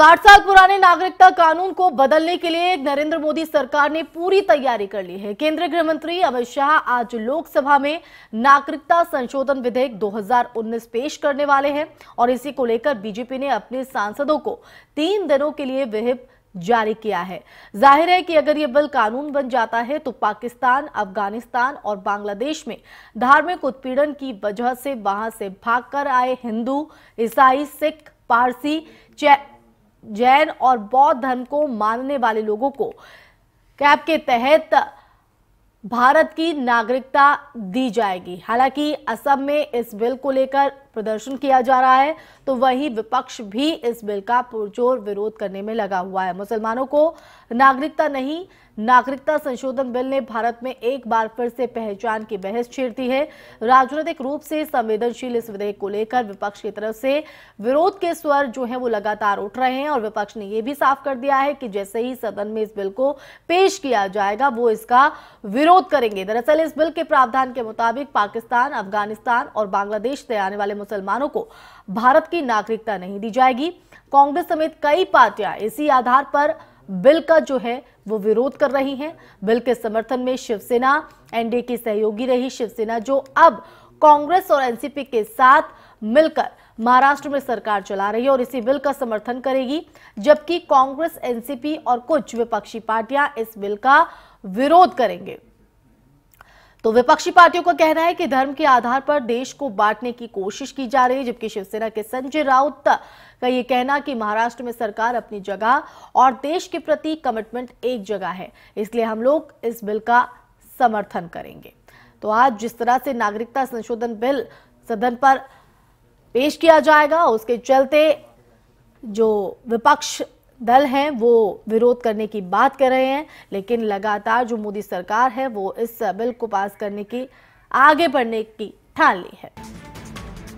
साठ साल पुराने नागरिकता कानून को बदलने के लिए नरेंद्र मोदी सरकार ने पूरी तैयारी कर ली है केंद्रीय गृह मंत्री अमित शाह आज लोकसभा में नागरिकता संशोधन विधेयक 2019 पेश करने वाले हैं और इसी को लेकर बीजेपी ने अपने सांसदों को तीन दिनों के लिए विहिप जारी किया है जाहिर है कि अगर ये बिल कानून बन जाता है तो पाकिस्तान अफगानिस्तान और बांग्लादेश में धार्मिक उत्पीड़न की वजह से वहां से भाग आए हिंदू ईसाई सिख पारसी जैन और बौद्ध धर्म को मानने वाले लोगों को कैप के तहत भारत की नागरिकता दी जाएगी हालांकि असम में इस बिल को लेकर प्रदर्शन किया जा रहा है तो वहीं विपक्ष भी इस बिल का पुरजोर विरोध करने में लगा हुआ है मुसलमानों को नागरिकता नहीं नागरिकता संशोधन बिल ने भारत में एक बार फिर से पहचान की बहस छेड़ती है राजनीतिक रूप से संवेदनशील इस विधेयक को लेकर विपक्ष की तरफ से विरोध के स्वर जो है वो लगातार उठ रहे हैं और विपक्ष ने यह भी साफ कर दिया है कि जैसे ही सदन में इस बिल को पेश किया जाएगा वो इसका विरोध करेंगे दरअसल इस बिल के प्रावधान के मुताबिक पाकिस्तान अफगानिस्तान और बांग्लादेश से आने वाले मुसलमानों को भारत की नागरिकता नहीं दी जाएगी कांग्रेस समेत कई पार्टियां इसी आधार पर बिल का जो है वो विरोध कर रही हैं बिल के समर्थन में शिवसेना एनडीए की सहयोगी रही शिवसेना जो अब कांग्रेस और एनसीपी के साथ मिलकर महाराष्ट्र में सरकार चला रही है और इसी बिल का समर्थन करेगी जबकि कांग्रेस एनसीपी और कुछ विपक्षी पार्टियां इस बिल का विरोध करेंगे तो विपक्षी पार्टियों का कहना है कि धर्म के आधार पर देश को बांटने की कोशिश की जा रही है जबकि शिवसेना के संजय राउत का यह कहना कि महाराष्ट्र में सरकार अपनी जगह और देश के प्रति कमिटमेंट एक जगह है इसलिए हम लोग इस बिल का समर्थन करेंगे तो आज जिस तरह से नागरिकता संशोधन बिल सदन पर पेश किया जाएगा उसके चलते जो विपक्ष दल हैं वो विरोध करने की बात कर रहे हैं लेकिन लगातार जो मोदी सरकार है वो इस बिल को पास करने की आगे बढ़ने की ठान ली है